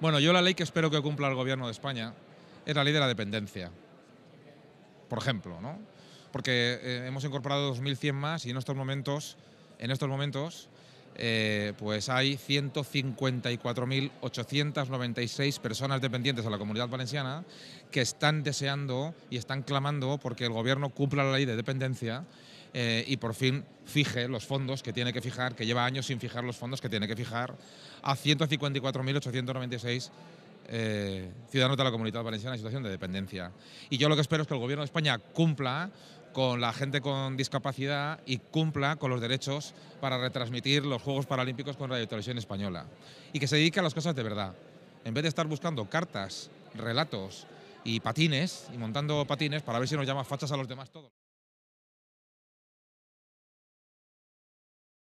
Bueno, yo la ley que espero que cumpla el gobierno de España es la ley de la dependencia, por ejemplo, ¿no? Porque eh, hemos incorporado 2.100 más y en estos momentos, en estos momentos eh, pues hay 154.896 personas dependientes de la comunidad valenciana que están deseando y están clamando porque el gobierno cumpla la ley de dependencia eh, y por fin fije los fondos que tiene que fijar, que lleva años sin fijar los fondos que tiene que fijar a 154.896 eh, ciudadanos de la Comunidad Valenciana en situación de dependencia. Y yo lo que espero es que el Gobierno de España cumpla con la gente con discapacidad y cumpla con los derechos para retransmitir los Juegos Paralímpicos con Radio Televisión Española. Y que se dedique a las cosas de verdad. En vez de estar buscando cartas, relatos y patines, y montando patines para ver si nos llama fachas a los demás todos.